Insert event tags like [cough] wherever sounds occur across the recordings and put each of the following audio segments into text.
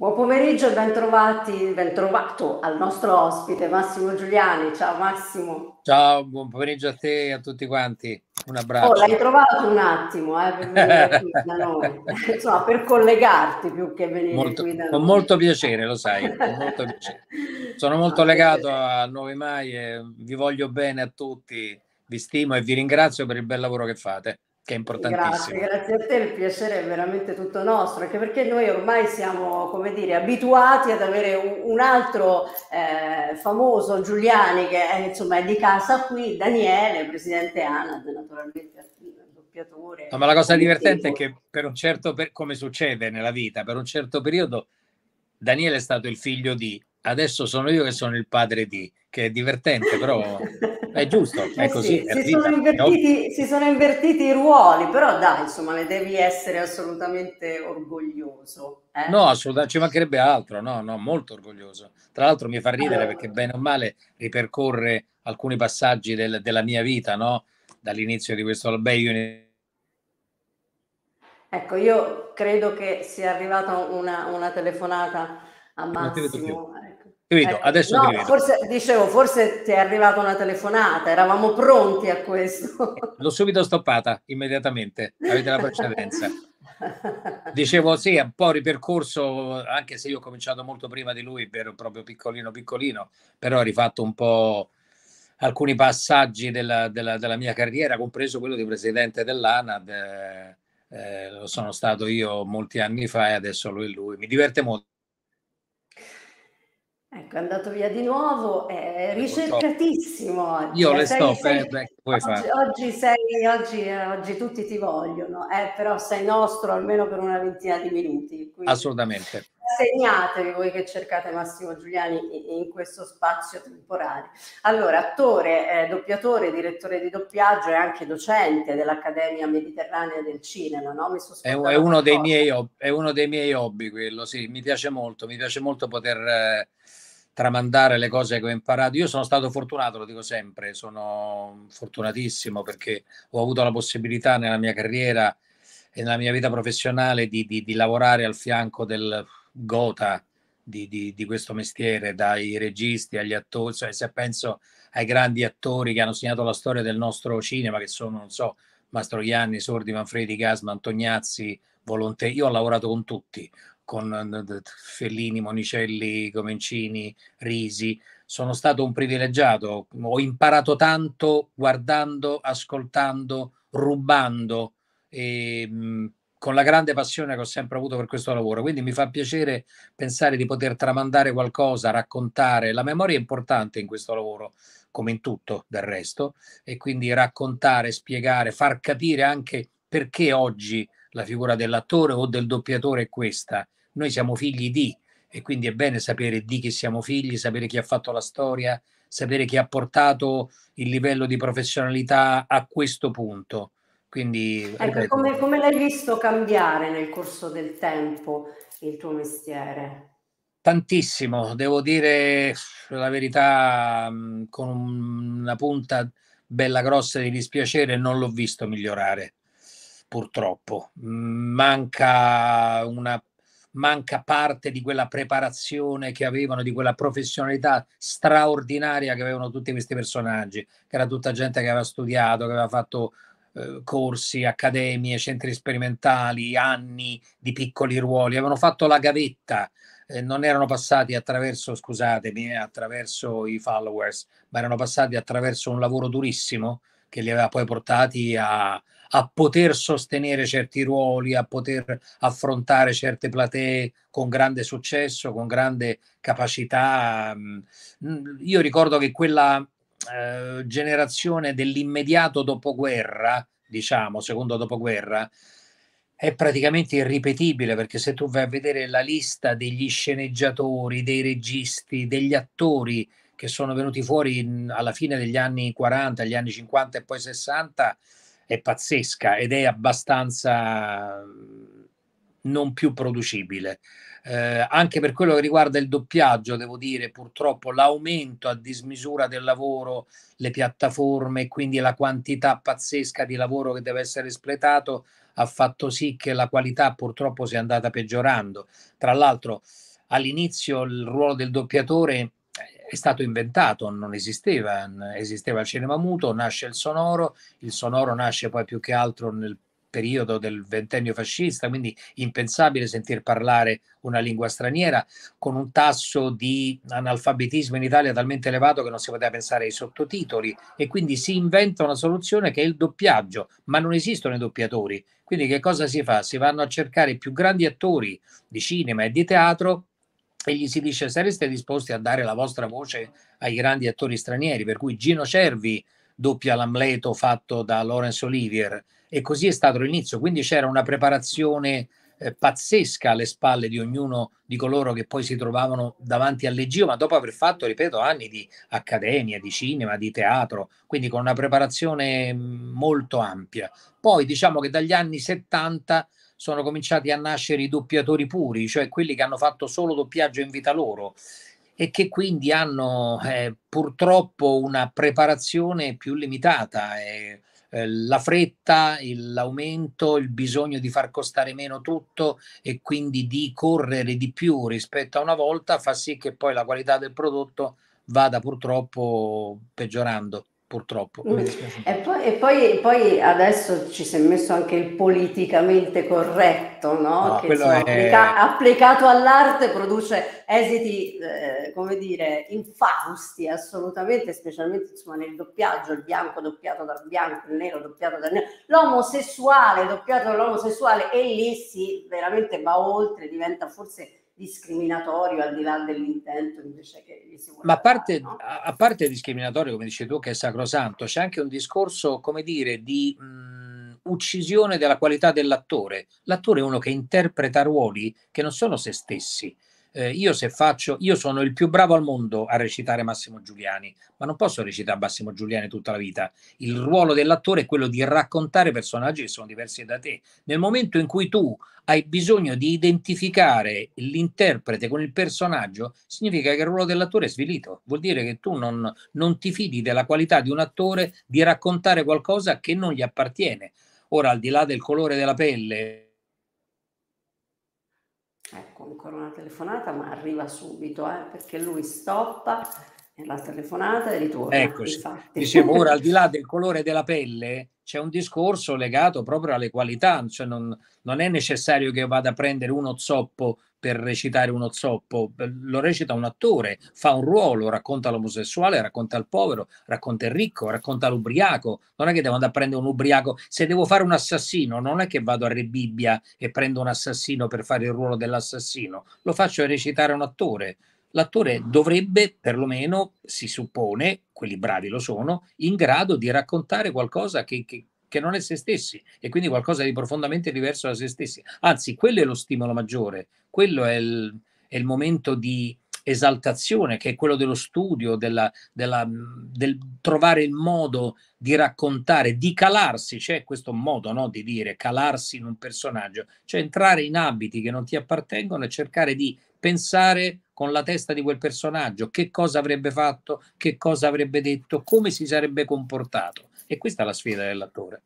Buon pomeriggio, bentrovati, bentrovato al nostro ospite Massimo Giuliani. Ciao Massimo. Ciao, buon pomeriggio a te e a tutti quanti. Un abbraccio. Oh, l'hai trovato un attimo eh, per venire [laughs] qui da noi, [laughs] Insomma, per collegarti più che venire molto, qui da noi. Con molto piacere, lo sai, molto piacere. Sono [laughs] molto ah, legato a Nove Mai e vi voglio bene a tutti, vi stimo e vi ringrazio per il bel lavoro che fate che è importantissimo. Grazie, grazie a te, il piacere è veramente tutto nostro, anche perché noi ormai siamo, come dire, abituati ad avere un, un altro eh, famoso Giuliani che è, eh, insomma, è di casa qui, Daniele, presidente ANAD, naturalmente doppiatore. No, ma la cosa divertente è che per un certo, per, come succede nella vita, per un certo periodo Daniele è stato il figlio di, adesso sono io che sono il padre di, che è divertente però... [laughs] è giusto, è eh così. Sì, è si, sono si, sono invertiti, i ruoli, però dai, insomma, ne devi essere assolutamente orgoglioso. Eh? No, assolutamente, ci mancherebbe altro, no, no, molto orgoglioso. Tra l'altro mi fa ridere perché bene o male ripercorre alcuni passaggi del, della mia vita, no? Dall'inizio di questo albeio. In... Ecco, io credo che sia arrivata una, una telefonata a Massimo. Eh, Capito? Eh, ecco. Adesso no, forse, dicevo, forse ti è arrivata una telefonata, eravamo pronti a questo. L'ho subito stoppata immediatamente, avete la precedenza. Dicevo sì, è un po' ripercorso, anche se io ho cominciato molto prima di lui, per, proprio piccolino piccolino, però ho rifatto un po' alcuni passaggi della, della, della mia carriera, compreso quello di presidente dell'ANAD. Eh, eh, lo sono stato io molti anni fa e adesso lui e lui. Mi diverte molto Ecco, è andato via di nuovo, è ecco, ricercatissimo oggi. Io eh, le sto, sei, ecco, oggi, oggi, oggi, eh, oggi, tutti ti vogliono, eh, però sei nostro almeno per una ventina di minuti. Assolutamente. Segnatevi voi che cercate Massimo Giuliani in, questo spazio temporale. Allora, attore, eh, doppiatore, direttore di doppiaggio e anche docente dell'Accademia Mediterranea del Cinema, no? è, è, uno miei, è, uno dei miei, hobby quello, sì, mi piace molto, mi piace molto poter... Eh tramandare le cose che ho imparato. Io sono stato fortunato, lo dico sempre, sono fortunatissimo perché ho avuto la possibilità nella mia carriera e nella mia vita professionale di, di, di lavorare al fianco del gota di, di, questo mestiere, dai registi agli attori, cioè, se penso ai grandi attori che hanno segnato la storia del nostro cinema, che sono, non so, Mastroianni, Sordi, Manfredi, Gasman, Tognazzi, Volonté, io ho lavorato con tutti, con eh, Fellini, Monicelli, Comencini, Risi. Sono stato un privilegiato, ho imparato tanto guardando, ascoltando, rubando e ehm, mh, con la grande passione che ho sempre avuto per questo lavoro. Quindi mi fa piacere pensare di poter tramandare qualcosa, raccontare. La memoria è importante in questo lavoro, come in tutto del resto, e quindi raccontare, spiegare, far capire anche perché oggi la figura dell'attore o del doppiatore è questa noi siamo figli di e quindi è bene sapere di chi siamo figli, sapere chi ha fatto la storia, sapere chi ha portato il livello di professionalità a questo punto. Quindi, ecco, come, come l'hai visto cambiare nel corso del tempo il tuo mestiere? Tantissimo, devo dire la verità mm, con una punta bella grossa di dispiacere, non l'ho visto migliorare purtroppo. Mm, manca una manca parte di quella preparazione che avevano, di quella professionalità straordinaria che avevano tutti questi personaggi, che era tutta gente che aveva studiato, che aveva fatto eh, corsi, accademie, centri sperimentali, anni di piccoli ruoli, avevano fatto la gavetta, eh, non erano passati attraverso, scusatemi, eh, attraverso i followers, ma erano passati attraverso un lavoro durissimo che li aveva poi portati a, a poter sostenere certi ruoli, a poter affrontare certe platee con grande successo, con grande capacità. Mm, mm, io ricordo che quella eh, generazione dell'immediato dopoguerra, diciamo, secondo dopoguerra, è praticamente irripetibile perché se tu vai a vedere la lista degli sceneggiatori, dei registi, degli attori che sono venuti fuori in, mm, alla fine degli anni 40, gli anni 50 e poi 60, è pazzesca ed è abbastanza non più producibile. Eh, anche per quello che riguarda il doppiaggio, devo dire purtroppo l'aumento a dismisura del lavoro, le piattaforme, e quindi la quantità pazzesca di lavoro che deve essere espletato, ha fatto sì che la qualità purtroppo sia andata peggiorando. Tra l'altro all'inizio il ruolo del doppiatore è stato inventato, non esisteva, esisteva il cinema muto, nasce il sonoro, il sonoro nasce poi più che altro nel periodo del ventennio fascista, quindi impensabile sentir parlare una lingua straniera, con un tasso di analfabetismo in Italia talmente elevato che non si poteva pensare ai sottotitoli e quindi si inventa una soluzione che è il doppiaggio, ma non esistono i doppiatori. Quindi che cosa si fa? Si vanno a cercare i più grandi attori di cinema e di teatro e gli si dice sareste disposti a dare la vostra voce ai grandi attori stranieri, per cui Gino Cervi doppia l'Amleto fatto da Laurence Olivier e così è stato l'inizio, quindi c'era una preparazione eh, pazzesca alle spalle di ognuno di coloro che poi si trovavano davanti al leggio, ma dopo aver fatto, ripeto, anni di accademia, di cinema, di teatro, quindi con una preparazione mm, molto ampia. Poi diciamo che dagli anni 70 sono cominciati a nascere i doppiatori puri, cioè quelli che hanno fatto solo doppiaggio in vita loro e che quindi hanno eh, purtroppo una preparazione più limitata. Eh, eh, la fretta, l'aumento, il bisogno di far costare meno tutto e quindi di correre di più rispetto a una volta fa sì che poi la qualità del prodotto vada purtroppo peggiorando purtroppo. Mm. E poi, e poi, poi adesso ci si è messo anche il politicamente corretto, no? no che insomma, è... applica- applicato all'arte produce esiti, eh, come dire, infausti assolutamente, specialmente insomma, nel doppiaggio, il bianco doppiato dal bianco, il nero doppiato dal nero, l'omosessuale doppiato dall'omosessuale e lì si veramente va oltre, diventa forse discriminatorio al di là dell'intento invece che gli si vuole ma a parte, no? a parte discriminatorio come dici tu che è sacrosanto c'è anche un discorso come dire di mh, mm, uccisione della qualità dell'attore l'attore è uno che interpreta ruoli che non sono se stessi eh, io se faccio, io sono il più bravo al mondo a recitare Massimo Giuliani, ma non posso recitare Massimo Giuliani tutta la vita. Il ruolo dell'attore è quello di raccontare personaggi che sono diversi da te. Nel momento in cui tu hai bisogno di identificare l'interprete con il personaggio, significa che il ruolo dell'attore è svilito. Vuol dire che tu non, non ti fidi della qualità di un attore di raccontare qualcosa che non gli appartiene. Ora, al di là del colore della pelle, Ecco, ancora una telefonata, ma arriva subito, eh, perché lui stoppa la telefonata e ritorna. Ecco, dicevo, ora al di là [laughs] del colore della pelle c'è un discorso legato proprio alle qualità, cioè non, non è necessario che vada a prendere uno zoppo per recitare uno zoppo, lo recita un attore, fa un ruolo, racconta l'omosessuale, racconta il povero, racconta il ricco, racconta l'ubriaco. Non è che devo andare a prendere un ubriaco, se devo fare un assassino, non è che vado a Re Bibbia e prendo un assassino per fare il ruolo dell'assassino, lo faccio recitare un attore. L'attore dovrebbe, perlomeno, si suppone, quelli bravi lo sono, in grado di raccontare qualcosa che, che che non è se stessi e quindi qualcosa di profondamente diverso da se stessi. Anzi, quello è lo stimolo maggiore quello è il, è il momento di esaltazione, che è quello dello studio, della, della, mm, del trovare il modo di raccontare, di calarsi, c'è questo modo no, di dire calarsi in un personaggio, cioè entrare in abiti che non ti appartengono e cercare di pensare con la testa di quel personaggio, che cosa avrebbe fatto, che cosa avrebbe detto, come si sarebbe comportato. E questa è la sfida dell'attore.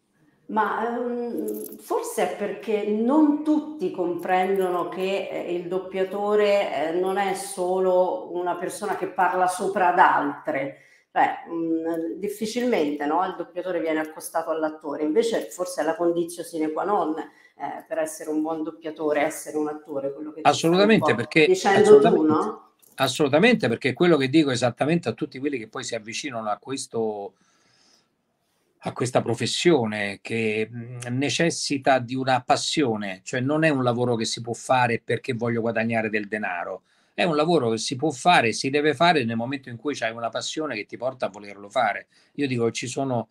Ma ehm, forse è perché non tutti comprendono che eh, il doppiatore eh, non è solo una persona che parla sopra ad altre, cioè, difficilmente no? il doppiatore viene accostato all'attore, invece forse è la condizione sine qua non eh, per essere un buon doppiatore, essere un attore, quello che assolutamente perché assolutamente, tu, no? Assolutamente, perché quello che dico esattamente a tutti quelli che poi si avvicinano a questo a questa professione che mm, necessita di una passione, cioè non è un lavoro che si può fare perché voglio guadagnare del denaro, è un lavoro che si può fare, si deve fare nel momento in cui c'è una passione che ti porta a volerlo fare. Io dico, ci sono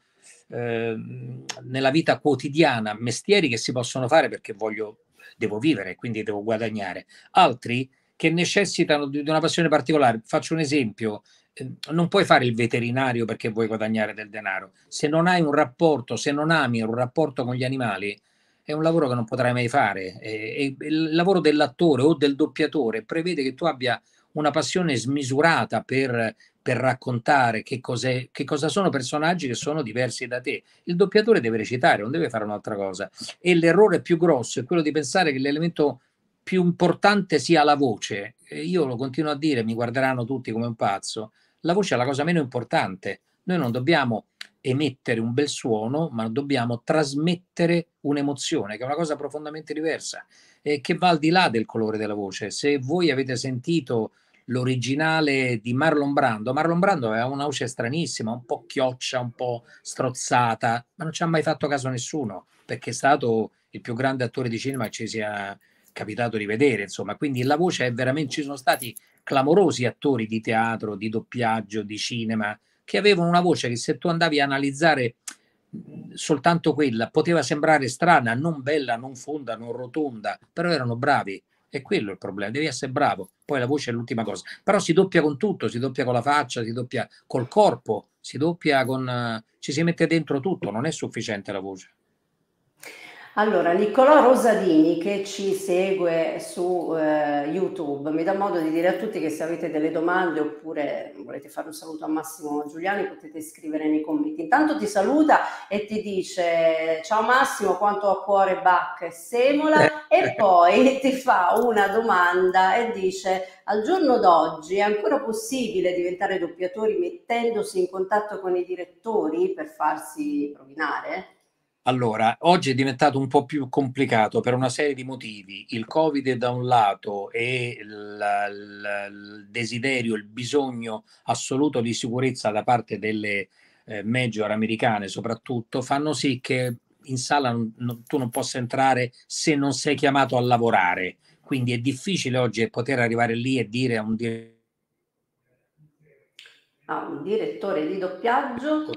eh, nella vita quotidiana mestieri che si possono fare perché voglio, devo vivere, quindi devo guadagnare, altri che necessitano di una passione particolare. Faccio un esempio, Ehm, non puoi fare il veterinario perché vuoi guadagnare del denaro. Se non hai un rapporto, se non ami un rapporto con gli animali, è un lavoro che non potrai mai fare. E, e il lavoro dell'attore o del doppiatore prevede che tu abbia una passione smisurata per, per raccontare che, che, cosa sono personaggi che sono diversi da te. Il doppiatore deve recitare, non deve fare un'altra cosa. E l'errore più grosso è quello di pensare che l'elemento più importante sia la voce, io lo continuo a dire, mi guarderanno tutti come un pazzo, la voce è la cosa meno importante. Noi non dobbiamo emettere un bel suono, ma dobbiamo trasmettere un'emozione, che è una cosa profondamente diversa, eh, che va al di là del colore della voce. Se voi avete sentito l'originale di Marlon Brando, Marlon Brando aveva una voce stranissima, un po' chioccia, un po' strozzata, ma non ci ha mai fatto caso nessuno, perché è stato il più grande attore di cinema che ci sia capitato di vedere, insomma, quindi la voce è veramente, ci sono stati clamorosi attori di teatro, di doppiaggio, di cinema, che avevano una voce che se tu andavi a analizzare soltanto quella poteva sembrare strana, non bella, non fonda, non rotonda, però erano bravi. E quello è il problema, devi essere bravo. Poi la voce è l'ultima cosa. Però si doppia con tutto, si doppia con la faccia, si doppia col corpo, si doppia con... ci si mette dentro tutto, non è sufficiente la voce. Allora, Niccolò Rosadini che ci segue su eh, YouTube, mi dà modo di dire a tutti che se avete delle domande oppure volete fare un saluto a Massimo Giuliani potete scrivere nei commenti. Intanto ti saluta e ti dice ciao Massimo, quanto ho a cuore Bach e Semola e [laughs] poi ti fa una domanda e dice al giorno d'oggi è ancora possibile diventare doppiatori mettendosi in contatto con i direttori per farsi rovinare? Allora, oggi è diventato un po' più complicato per una serie di motivi. Il Covid da un lato e il, il desiderio, il bisogno assoluto di sicurezza da parte delle eh, major americane soprattutto, fanno sì che in sala non, non, tu non possa entrare se non sei chiamato a lavorare. Quindi è difficile oggi poter arrivare lì e dire a un direttore... A ah, un direttore di doppiaggio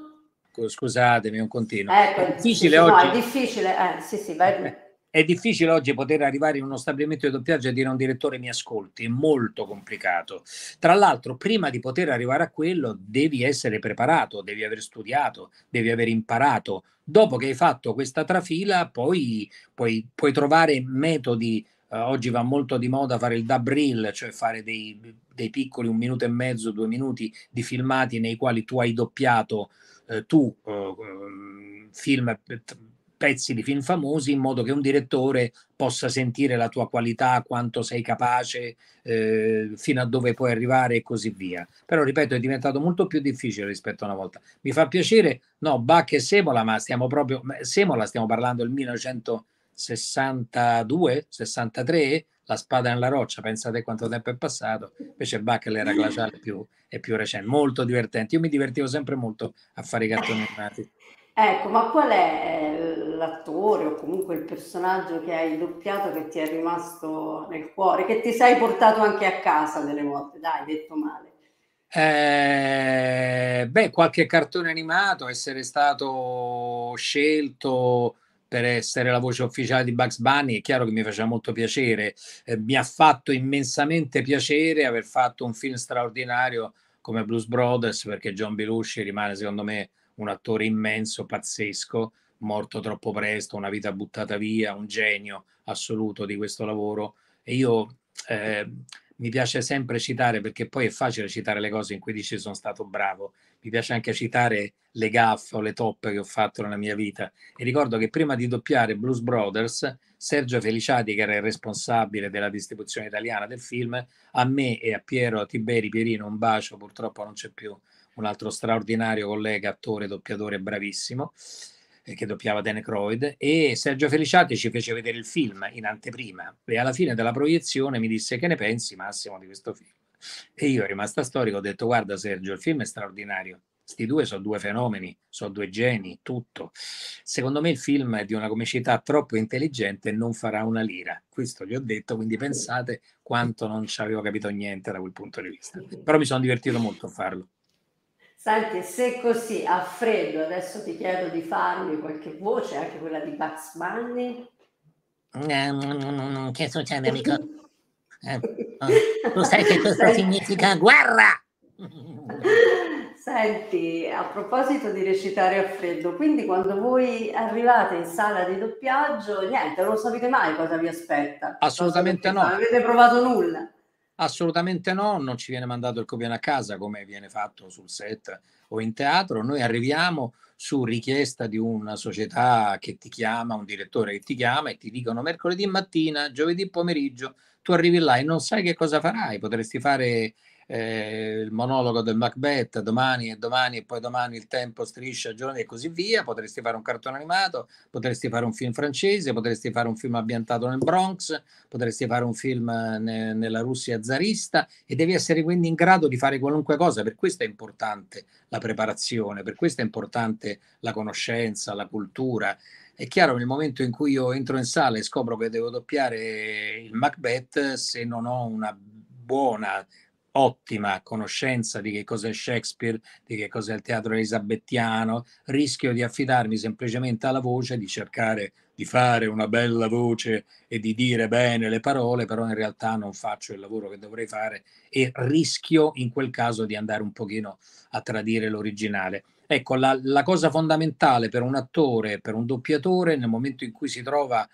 Ecco, scusatemi, un continuo. Ecco, è difficile, no, oggi... è difficile, eh, sì, sì, vai. Eh, è difficile oggi poter arrivare in uno stabilimento di doppiaggio e dire a un direttore mi ascolti, è molto complicato. Tra l'altro, prima di poter arrivare a quello, devi essere preparato, devi aver studiato, devi aver imparato. Dopo che hai fatto questa trafila, poi, poi puoi trovare metodi Uh, oggi va molto di moda fare il dub reel, cioè fare dei, dei, piccoli un minuto e mezzo, due minuti di filmati nei quali tu hai doppiato eh, tu eh, mm, film, pezzi di film famosi in modo che un direttore possa sentire la tua qualità, quanto sei capace, eh, fino a dove puoi arrivare e così via. Però, ripeto, è diventato molto più difficile rispetto a una volta. Mi fa piacere, no, Bach e Semola, ma stiamo proprio, Semola stiamo parlando del 1962, 63, la spada nella roccia, pensate quanto tempo è passato, invece Buckle era glaciale più, e più recente, molto divertente. Io mi divertivo sempre molto a fare i cartoni animati. Ecco, ma qual è eh, l'attore o comunque il personaggio che hai doppiato che ti è rimasto nel cuore, che ti sei portato anche a casa delle volte? Dai, detto male. Eh, beh, qualche cartone animato, essere stato scelto per essere la voce ufficiale di Bugs Bunny, è chiaro che mi faceva molto piacere, eh, mi ha fatto immensamente piacere aver fatto un film straordinario come Blues Brothers, perché John Belushi rimane secondo me un attore immenso, pazzesco, morto troppo presto, una vita buttata via, un genio assoluto di questo lavoro. E io eh, mi piace sempre citare, perché poi è facile citare le cose in cui dici sono stato bravo, mi piace anche citare le gaffe o le toppe che ho fatto nella mia vita. E ricordo che prima di doppiare Blues Brothers, Sergio Feliciati, che era il responsabile della distribuzione italiana del film, a me e a Piero Tiberi Pierino, un bacio, purtroppo non c'è più, un altro straordinario collega, attore, doppiatore, bravissimo. Eh, che doppiava Dan Croyd, e Sergio Feliciati ci fece vedere il film in anteprima e alla fine della proiezione mi disse che ne pensi Massimo di questo film? E io, rimasta storico, ho detto guarda Sergio, il film è straordinario, questi due sono due fenomeni, sono due geni, tutto. Secondo me il film è di una comicità troppo intelligente e non farà una lira. Questo gli ho detto, quindi pensate quanto non ci avevo capito niente da quel punto di vista. Però mi sono divertito molto a farlo. Senti, se così a freddo adesso ti chiedo di farmi qualche voce, anche quella di Bugs Bunny. No, no, no, no, che succede, amico? [laughs] eh, oh, tu sai che cosa Senti. significa guerra! Senti, a proposito di recitare a freddo, quindi quando voi arrivate in sala di doppiaggio, niente, non sapete mai cosa vi aspetta. Assolutamente no. Non avete provato nulla. Assolutamente no, non ci viene mandato il copione a casa come viene fatto sul set o in teatro, noi arriviamo su richiesta di una società che ti chiama, un direttore che ti chiama e ti dicono mercoledì mattina, giovedì pomeriggio, tu arrivi là e non sai che cosa farai, potresti fare eh, il monologo del Macbeth, domani e domani e poi domani il tempo striscia giorni e così via, potresti fare un cartone animato, potresti fare un film francese, potresti fare un film ambientato nel Bronx, potresti fare un film eh, ne, nella Russia zarista e devi essere quindi in grado di fare qualunque cosa, per questo è importante la preparazione, per questo è importante la conoscenza, la cultura. È chiaro, nel momento in cui io entro in sala e scopro che devo doppiare il Macbeth, se non ho una buona ottima conoscenza di che cos'è Shakespeare, di che cos'è il teatro elisabettiano, rischio di affidarmi semplicemente alla voce, di cercare di fare una bella voce e di dire bene le parole, però in realtà non faccio il lavoro che dovrei fare e rischio in quel caso di andare un pochino a tradire l'originale. Ecco, la, la cosa fondamentale per un attore, per un doppiatore, nel momento in cui si trova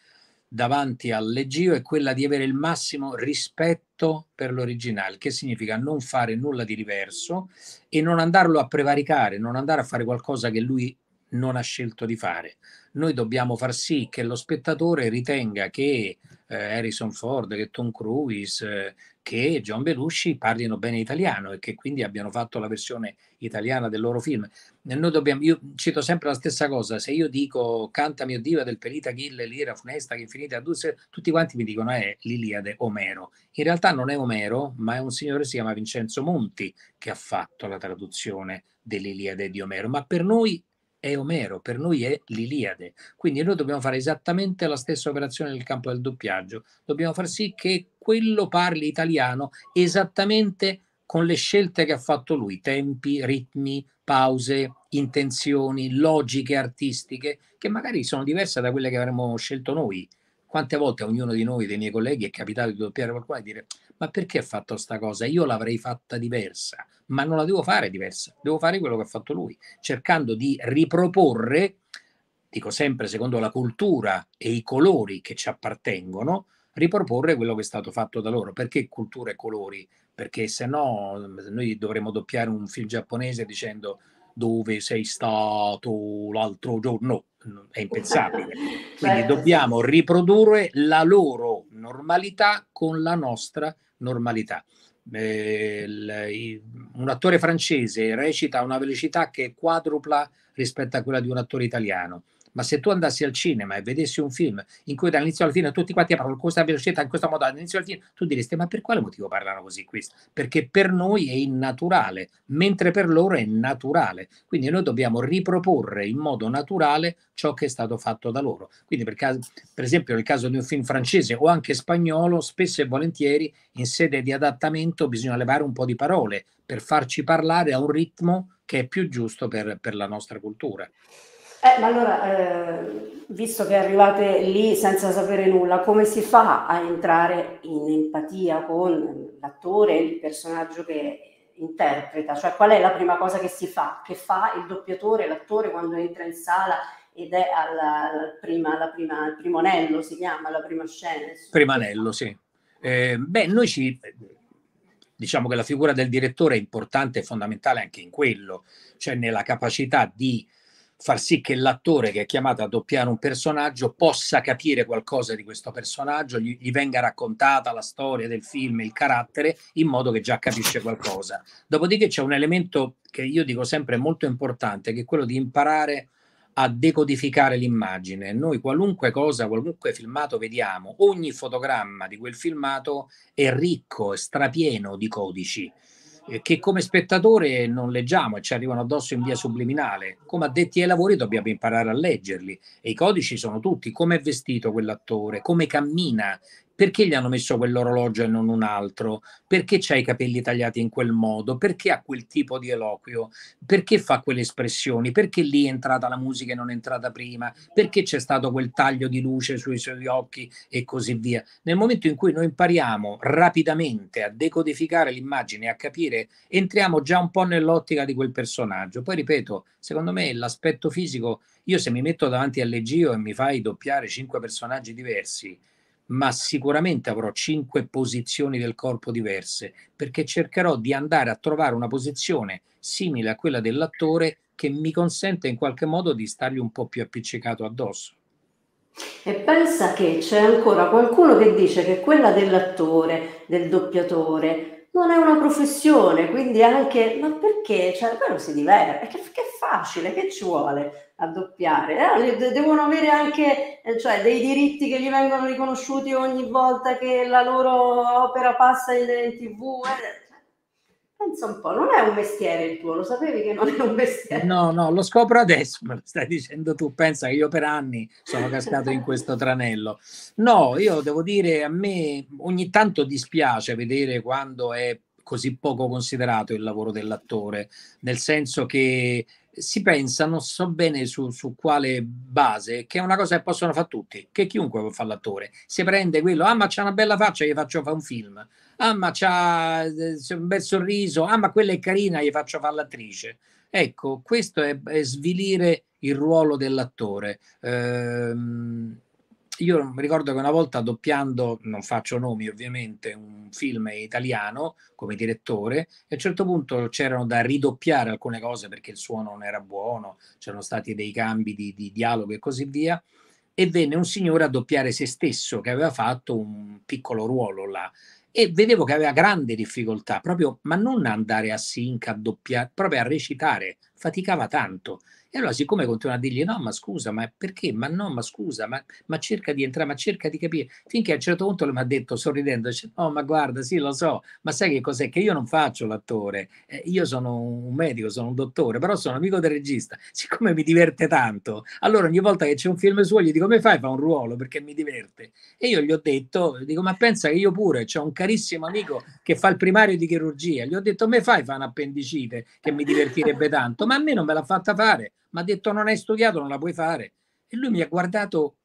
davanti al leggio è quella di avere il massimo rispetto per l'originale, che significa non fare nulla di diverso e non andarlo a prevaricare, non andare a fare qualcosa che lui non ha scelto di fare. Noi dobbiamo far sì che lo spettatore ritenga che eh, Harrison Ford, che Tom Cruise, eh, che John Belushi parlino bene italiano e che quindi abbiano fatto la versione italiana del loro film. Eh, noi Dobbiamo, io cito sempre la stessa cosa, se io dico canta mio diva del Pelita, Chille, Lira, Funesta, che infinita, Dulce, tutti quanti mi dicono è eh, l'Iliade Omero. In realtà non è Omero, ma è un signore, si chiama Vincenzo Monti, che ha fatto la traduzione dell'Iliade di Omero, ma per noi è Omero, per noi è l'Iliade. Quindi noi dobbiamo fare esattamente la stessa operazione nel campo del doppiaggio. Dobbiamo far sì che quello parli italiano esattamente con le scelte che ha fatto lui, tempi, ritmi, pause, intenzioni, logiche artistiche, che magari sono diverse da quelle che avremmo scelto noi. Quante volte a ognuno di noi, dei miei colleghi, è capitato di doppiare qualcuno e dire ma perché ha fatto questa cosa? Io l'avrei fatta diversa ma non la devo fare diversa, devo fare quello che ha fatto lui, cercando di riproporre, dico sempre secondo la cultura e i colori che ci appartengono, riproporre quello che è stato fatto da loro. Perché cultura e colori? Perché se no noi dovremmo doppiare un film giapponese dicendo dove sei stato l'altro giorno, no, è impensabile. [laughs] Quindi dobbiamo riprodurre la loro normalità con la nostra normalità un attore francese recita a una velocità che è quadrupla rispetto a quella di un attore italiano. Ma se tu andassi al cinema e vedessi un film in cui dall'inizio alla fine tutti quanti parlano con questa velocità, in questo modo dall'inizio alla fine, tu diresti ma per quale motivo parlano così qui? Perché per noi è innaturale, mentre per loro è naturale. Quindi noi dobbiamo riproporre in modo naturale ciò che è stato fatto da loro. Quindi per, caso, per esempio nel caso di un film francese o anche spagnolo, spesso e volentieri in sede di adattamento bisogna levare un po' di parole per farci parlare a un ritmo che è più giusto per, per la nostra cultura. Eh, ma allora, eh, visto che arrivate lì senza sapere nulla, come si fa a entrare in empatia con l'attore, il personaggio che interpreta? Cioè, qual è la prima cosa che si fa? Che fa il doppiatore, l'attore quando entra in sala ed è alla, alla prima, alla prima, al primo anello, si chiama, la prima scena? Primo anello, sì. Eh, beh, noi ci diciamo che la figura del direttore è importante e fondamentale anche in quello, cioè nella capacità di far sì che l'attore che è chiamato a doppiare un personaggio possa capire qualcosa di questo personaggio, gli, gli, venga raccontata la storia del film, il carattere, in modo che già capisce qualcosa. Dopodiché c'è un elemento che io dico sempre molto importante, che è quello di imparare a decodificare l'immagine. Noi qualunque cosa, qualunque filmato vediamo, ogni fotogramma di quel filmato è ricco, è strapieno di codici eh, che come spettatore non leggiamo e ci arrivano addosso in via subliminale. Come addetti ai lavori dobbiamo imparare a leggerli e i codici sono tutti, come è vestito quell'attore, come cammina, perché gli hanno messo quell'orologio e non un altro? Perché c'ha i capelli tagliati in quel modo? Perché ha quel tipo di eloquio? Perché fa quelle espressioni? Perché lì è entrata la musica e non è entrata prima? Perché c'è stato quel taglio di luce sui suoi occhi e così via? Nel momento in cui noi impariamo rapidamente a decodificare l'immagine, a capire, entriamo già un po' nell'ottica di quel personaggio. Poi ripeto, secondo me l'aspetto fisico, io se mi metto davanti a Legio e mi fai doppiare cinque personaggi diversi, ma sicuramente avrò cinque posizioni del corpo diverse, perché cercherò di andare a trovare una posizione simile a quella dell'attore che mi consente in qualche modo di stargli un po' più appiccicato addosso. E pensa che c'è ancora qualcuno che dice che quella dell'attore, del doppiatore, non è una professione, quindi anche, ma perché? Cioè, quello si diverte, perché, perché facile, che ci vuole a doppiare? Eh, devono avere anche eh, cioè, dei diritti che gli vengono riconosciuti ogni volta che la loro opera passa in, tv. Eh. Cioè, pensa un po', non è un mestiere il tuo, lo sapevi che non è un mestiere? No, no, lo scopro adesso, me lo stai dicendo tu, pensa che io per anni sono cascato in questo tranello. No, io devo dire, a me ogni tanto dispiace vedere quando è così poco considerato il lavoro dell'attore, nel senso che si pensa, non so bene su, su, quale base, che è una cosa che possono fare tutti, che chiunque può fare l'attore. Si prende quello, ah ma c'ha una bella faccia, gli faccio fare un film, ah ma c'ha eh, un bel sorriso, ah ma quella è carina, gli faccio fare l'attrice. Ecco, questo è, è svilire il ruolo dell'attore. Ehm, io mi ricordo che una volta doppiando, non faccio nomi ovviamente, un film italiano come direttore, e a un certo punto c'erano da ridoppiare alcune cose perché il suono non era buono, c'erano stati dei cambi di, di dialogo e così via, e venne un signore a doppiare se stesso che aveva fatto un piccolo ruolo là e vedevo che aveva grande difficoltà proprio, ma non andare a sync, a doppiare, proprio a recitare faticava tanto. E allora, siccome continua a dirgli no, ma scusa, ma perché? Ma no, ma scusa, ma, ma cerca di entrare, ma cerca di capire, finché a un certo punto mi ha detto sorridendo, dice, no, ma guarda, sì, lo so, ma sai che cos'è? Che io non faccio l'attore, eh, io sono un medico, sono un dottore, però sono amico del regista, [laughs] siccome mi diverte tanto, allora ogni volta che c'è un film suo gli dico, come fai? Fa un ruolo perché mi diverte. E io gli ho detto, dico, ma pensa che io pure, c'è un carissimo amico che fa il primario di chirurgia, gli ho detto, come fai? Fa un appendicite che mi divertirebbe tanto, ma ma a me non me l'ha fatta fare, mi ha detto non hai studiato, non la puoi fare. E lui mi ha guardato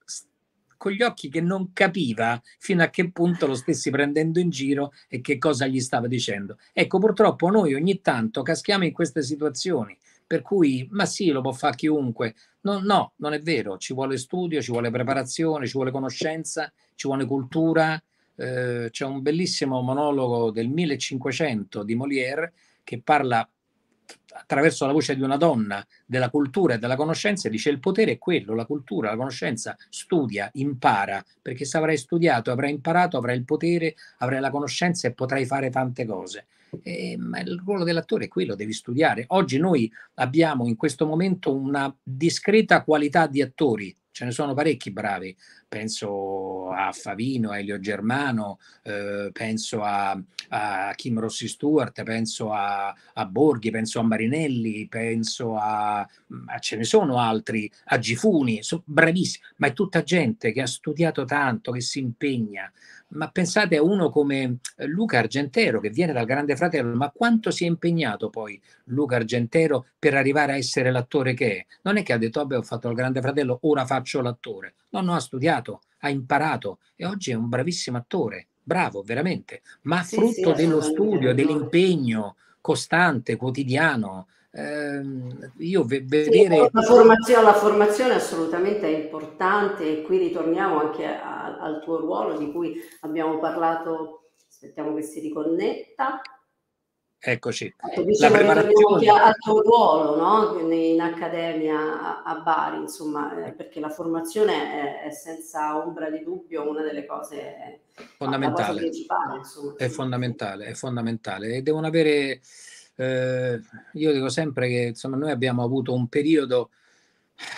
con gli occhi che non capiva fino a che punto lo stessi prendendo in giro e che cosa gli stava dicendo. Ecco, purtroppo noi ogni tanto caschiamo in queste situazioni, per cui, ma sì, lo può fare chiunque. No, no, non è vero, ci vuole studio, ci vuole preparazione, ci vuole conoscenza, ci vuole cultura. Eh, c'è un bellissimo monologo del 1500 di Molière che parla attraverso la voce di una donna, della cultura e della conoscenza, dice il potere è quello, la cultura, la conoscenza, studia, impara, perché se avrai studiato, avrai imparato, avrai il potere, avrai la conoscenza e potrai fare tante cose. Eh, ma il ruolo dell'attore è quello, devi studiare. Oggi noi abbiamo in questo momento una discreta qualità di attori, ce ne sono parecchi bravi, penso a Favino, a Elio Germano, eh, penso a, a, Kim Rossi Stewart, penso a, a Borghi, penso a Marinelli, penso a, a, ce ne sono altri, a Gifuni, sono bravissimi, ma è tutta gente che ha studiato tanto, che si impegna, ma pensate a uno come eh, Luca Argentero che viene dal Grande Fratello, ma quanto si è impegnato poi Luca Argentero per arrivare a essere l'attore che è? Non è che ha detto, vabbè ho fatto il Grande Fratello, ora faccio l'attore. No, no, ha studiato, ha imparato e oggi è un bravissimo attore, bravo veramente, ma sì, frutto sì, dello studio, dell'impegno costante, quotidiano, ehm, io ve- vedere... La formazione, la formazione assolutamente è importante e qui ritorniamo anche a, al tuo ruolo di cui abbiamo parlato, aspettiamo che si riconnetta. Eccoci. Ecco, la preparazione diciamo al tuo ruolo no? in accademia a, Bari, insomma, eh, eh. perché la formazione è, senza ombra di dubbio una delle cose fondamentali. È fondamentale, è fondamentale e devono avere eh, io dico sempre che insomma, noi abbiamo avuto un periodo,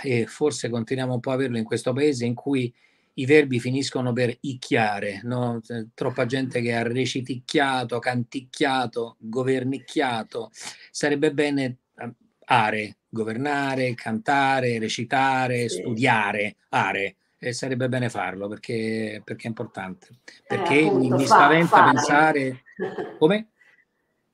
e forse continuiamo un po' a averlo in questo paese, in cui i verbi finiscono per icchiare, no? troppa gente che ha reciticchiato, canticchiato, governicchiato. Sarebbe bene ehm, are, governare, cantare, recitare, sì. studiare, are. E sarebbe bene farlo perché, perché è importante. Eh, perché eh, appunto, mi, mi fa, spaventa fare. pensare [laughs] come?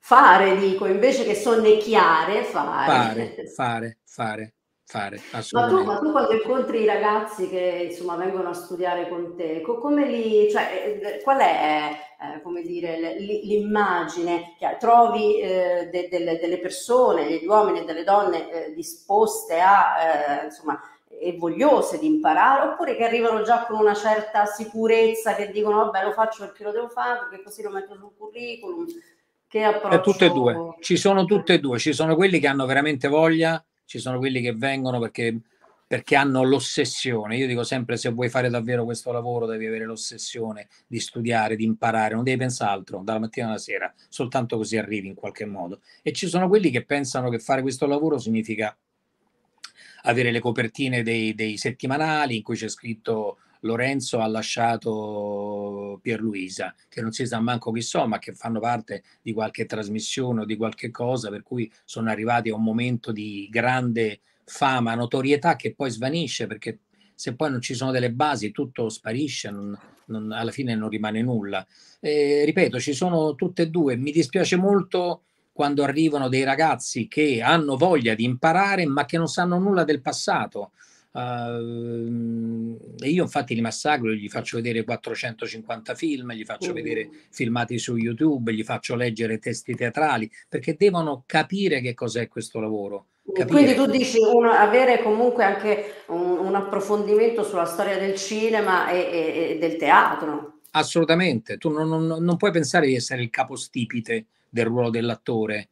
Fare, dico, invece che sonnecchiare, fare. Fare, fare, fare. Fare, ma, tu, ma tu, quando incontri i ragazzi che insomma vengono a studiare con te, come li, cioè, eh, eh, qual è eh, come dire, l'immagine che cioè, trovi eh, de, delle, delle, persone, degli uomini e delle donne eh, disposte a eh, insomma e vogliose di imparare, oppure che arrivano già con una certa sicurezza che dicono vabbè lo faccio perché lo devo fare, perché così lo metto sul curriculum, che approccio... tutte e due, ci sono tutte e due, ci sono quelli che hanno veramente voglia, ci sono quelli che vengono perché, perché hanno l'ossessione. Io dico sempre se vuoi fare davvero questo lavoro devi avere l'ossessione di studiare, di imparare, non devi pensare altro dalla mattina alla sera, soltanto così arrivi in qualche modo. E ci sono quelli che pensano che fare questo lavoro significa avere le copertine dei, dei settimanali in cui c'è scritto Lorenzo ha lasciato Pierluisa, che non si sa manco chi sono, ma che fanno parte di qualche trasmissione o di qualche cosa, per cui sono arrivati a un momento di grande fama, notorietà che poi svanisce, perché se poi non ci sono delle basi tutto sparisce, non, non, alla fine non rimane nulla. E, ripeto, ci sono tutte e due, mi dispiace molto quando arrivano dei ragazzi che hanno voglia di imparare ma che non sanno nulla del passato. Uh, e io infatti li massacro, gli faccio vedere 450 film, gli faccio uh. vedere filmati su YouTube, gli faccio leggere testi teatrali, perché devono capire che cos'è questo lavoro. Capire. Quindi tu dici un, avere comunque anche un, un, approfondimento sulla storia del cinema e, e, e del teatro. Assolutamente, tu non, non, non puoi pensare di essere il capostipite del ruolo dell'attore,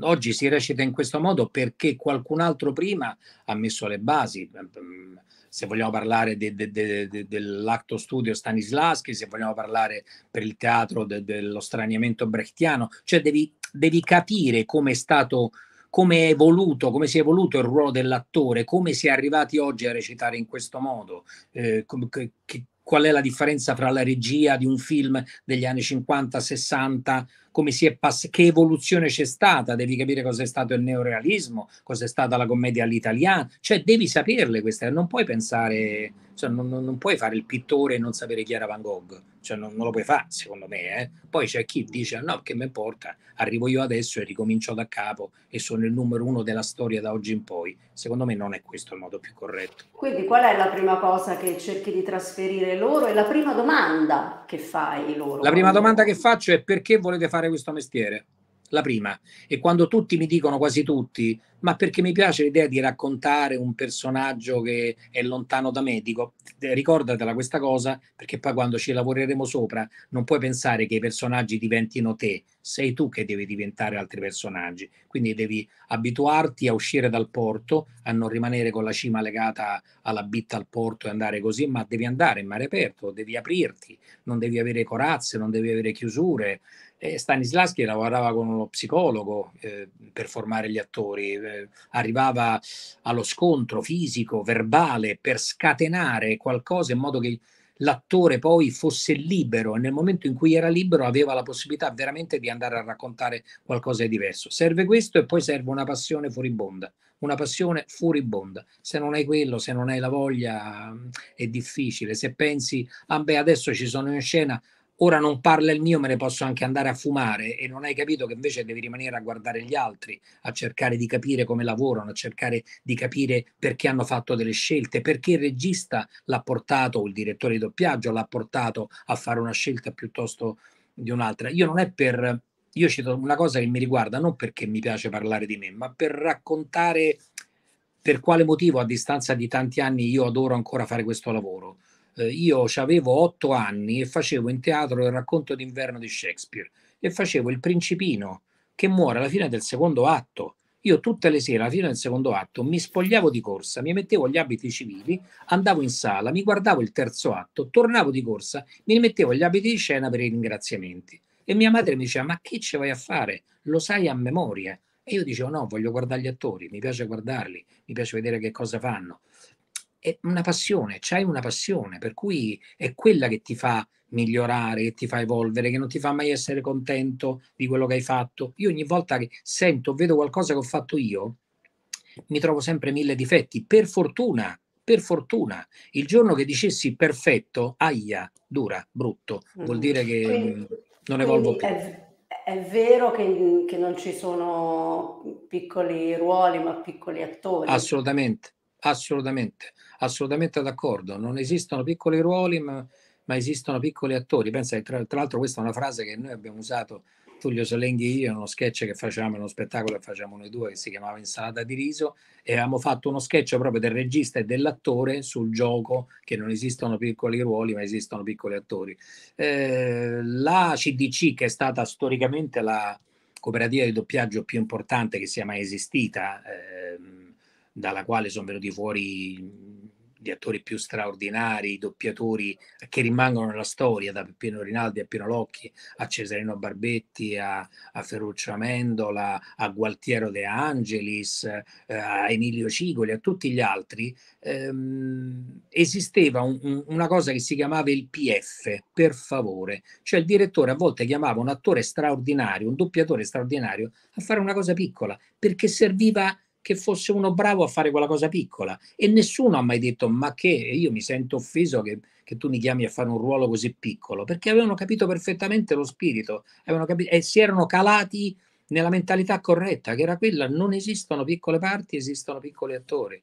oggi si recita in questo modo perché qualcun altro prima ha messo le basi. Ehm, ehm, se vogliamo parlare de, de, de, dell'acto studio Stanislaschi, se vogliamo parlare per il teatro dello straniamento brechtiano, cioè devi, devi capire come è stato come è evoluto, come si è evoluto il ruolo dell'attore, come si è arrivati oggi a recitare in questo modo, eh, che, qual è la differenza tra la regia di un film degli anni 50, 60, come si è pass- che evoluzione c'è stata, devi capire cos'è stato il neorealismo, cos'è stata la commedia all'italiana, cioè devi saperle queste, non puoi pensare, cioè, non, non, puoi fare il pittore e non sapere chi era Van Gogh, cioè, non, non, lo puoi fare secondo me, eh. poi c'è chi dice no che mi importa, arrivo io adesso e ricomincio da capo e sono il numero uno della storia da oggi in poi, secondo me non è questo il modo più corretto. Quindi qual è la prima cosa che cerchi di trasferire loro e la prima domanda che fai loro? La prima domanda che faccio è perché volete fare fare questo mestiere. La prima. E quando tutti mi dicono, quasi tutti, ma perché mi piace l'idea di raccontare un personaggio che è lontano da me, dico, eh, ricordatela questa cosa, perché poi quando ci lavoreremo sopra non puoi pensare che i personaggi diventino te, sei tu che devi diventare altri personaggi. Quindi devi abituarti a uscire dal porto, a non rimanere con la cima legata alla bitta al porto e andare così, ma devi andare in mare aperto, devi aprirti, non devi avere corazze, non devi avere chiusure, eh, Stanislaschi lavorava con uno psicologo eh, per formare gli attori, eh, arrivava allo scontro fisico, verbale, per scatenare qualcosa in modo che l'attore poi fosse libero e nel momento in cui era libero aveva la possibilità veramente di andare a raccontare qualcosa di diverso. Serve questo e poi serve una passione furibonda, una passione furibonda. Se non hai quello, se non hai la voglia mm, è difficile. Se pensi, ah beh, adesso ci sono in scena, ora non parla il mio, me ne posso anche andare a fumare e non hai capito che invece devi rimanere a guardare gli altri, a cercare di capire come lavorano, a cercare di capire perché hanno fatto delle scelte, perché il regista l'ha portato, o il direttore di doppiaggio l'ha portato a fare una scelta piuttosto di un'altra. Io non è per... Io cito una cosa che mi riguarda non perché mi piace parlare di me, ma per raccontare per quale motivo a distanza di tanti anni io adoro ancora fare questo lavoro eh, io avevo otto anni e facevo in teatro il racconto d'inverno di Shakespeare e facevo il principino che muore alla fine del secondo atto. Io tutte le sere, alla fine del secondo atto, mi spogliavo di corsa, mi mettevo gli abiti civili, andavo in sala, mi guardavo il terzo atto, tornavo di corsa, mi mettevo gli abiti di scena per i ringraziamenti. E mia madre mi diceva, ma che ci vai a fare? Lo sai a memoria. E io dicevo, no, voglio guardare gli attori, mi piace guardarli, mi piace vedere che cosa fanno è una passione, c'hai una passione, per cui è quella che ti fa migliorare, che ti fa evolvere, che non ti fa mai essere contento di quello che hai fatto. Io ogni volta che sento, vedo qualcosa che ho fatto io, mi trovo sempre mille difetti. Per fortuna, per fortuna, il giorno che dicessi perfetto, aia, dura, brutto, mm. vuol dire che quindi, non evolvo più. È, è vero che, che non ci sono piccoli ruoli, ma piccoli attori. Assolutamente, assolutamente assolutamente d'accordo, non esistono piccoli ruoli ma, ma esistono piccoli attori. Pensa che tra, tra, l'altro questa è una frase che noi abbiamo usato Tullio Salenghi e io in uno sketch che facciamo, in uno spettacolo che facciamo noi due che si chiamava Insalata di riso e avevamo fatto uno sketch proprio del regista e dell'attore sul gioco che non esistono piccoli ruoli ma esistono piccoli attori. Eh, la CDC che è stata storicamente la cooperativa di doppiaggio più importante che sia mai esistita, eh, dalla quale sono venuti fuori gli attori più straordinari, i doppiatori che rimangono nella storia, da Peppino Rinaldi a Pino Locchi, a Cesarino Barbetti, a, a Ferruccio Amendola, a Gualtiero De Angelis, eh, a Emilio Cigoli, a tutti gli altri, ehm, esisteva un, un, una cosa che si chiamava il PF, per favore. Cioè il direttore a volte chiamava un attore straordinario, un doppiatore straordinario, a fare una cosa piccola, perché serviva che fosse uno bravo a fare quella cosa piccola e nessuno ha mai detto ma che io mi sento offeso che, che tu mi chiami a fare un ruolo così piccolo perché avevano capito perfettamente lo spirito capi- e si erano calati nella mentalità corretta che era quella non esistono piccole parti esistono piccoli attori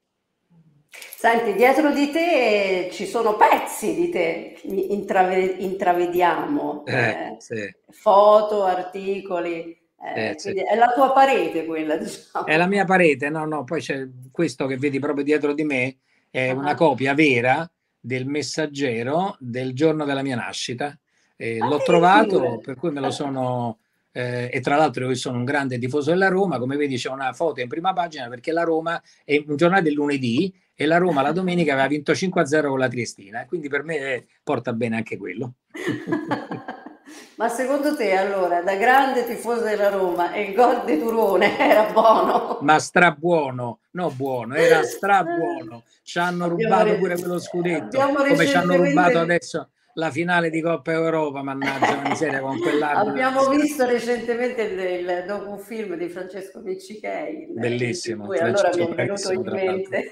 Senti, dietro di te ci sono pezzi di te, intravediamo, eh, eh, sì. foto, articoli. Eh, eh, sì. È la tua parete quella, [laughs] diciamo. È la mia parete, no, no, poi c'è questo che vedi proprio dietro di me, è uh-huh. una copia vera del messaggero del giorno della mia nascita. Eh, ah, l'ho trovato, figure. per cui me lo sono... Eh, e tra l'altro io sono un grande tifoso della Roma, come vedi c'è una foto in prima pagina perché la Roma è un giornale del lunedì e la Roma la domenica aveva vinto 5-0 con la Triestina, quindi per me eh, porta bene anche quello. [laughs] [laughs] Ma secondo te allora, da grande tifoso della Roma, il gol di Turone [laughs] era buono? Ma strabuono, no buono, era strabuono. Ci hanno rubato re... pure quello scudetto, come ci hanno rubato adesso la finale di Coppa Europa, mannaggia miseria con quell'altro. Abbiamo visto recentemente il, il docufilm di Francesco Piccichei. Bellissimo. Cui, allora mi è venuto in mente.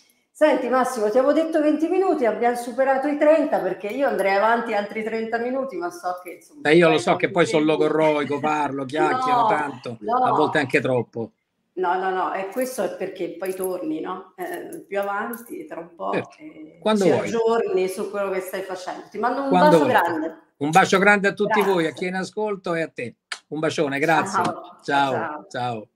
[laughs] Senti Massimo, ti avevo detto 20 minuti, abbiamo superato i 30 perché io andrei avanti altri 30 minuti, ma so che... Insomma, Beh, io lo eh, so che poi sono logorroico, parlo, [laughs] chiacchiero no, tanto, no. a volte anche troppo. No, no, no, e questo è perché poi torni, no? Eh, più avanti, tra un po', certo. eh, ci aggiorni su quello che stai facendo. Ti mando un Quando bacio vuoi. grande. Un bacio grande a tutti grazie. voi, a chi è in ascolto e a te. Un bacione, grazie. ciao. ciao. ciao. ciao.